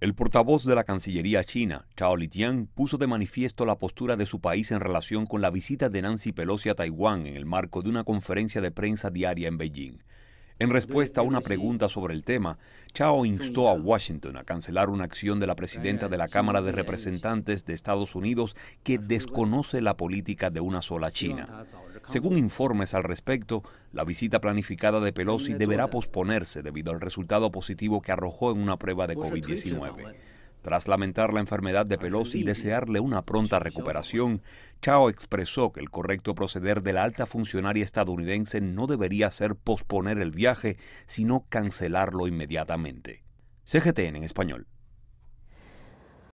El portavoz de la Cancillería china, Chao Litian, puso de manifiesto la postura de su país en relación con la visita de Nancy Pelosi a Taiwán en el marco de una conferencia de prensa diaria en Beijing. En respuesta a una pregunta sobre el tema, Chao instó a Washington a cancelar una acción de la presidenta de la Cámara de Representantes de Estados Unidos que desconoce la política de una sola China. Según informes al respecto, la visita planificada de Pelosi deberá posponerse debido al resultado positivo que arrojó en una prueba de COVID-19. Tras lamentar la enfermedad de Pelosi y desearle una pronta recuperación, Chao expresó que el correcto proceder de la alta funcionaria estadounidense no debería ser posponer el viaje, sino cancelarlo inmediatamente. CGTN en español.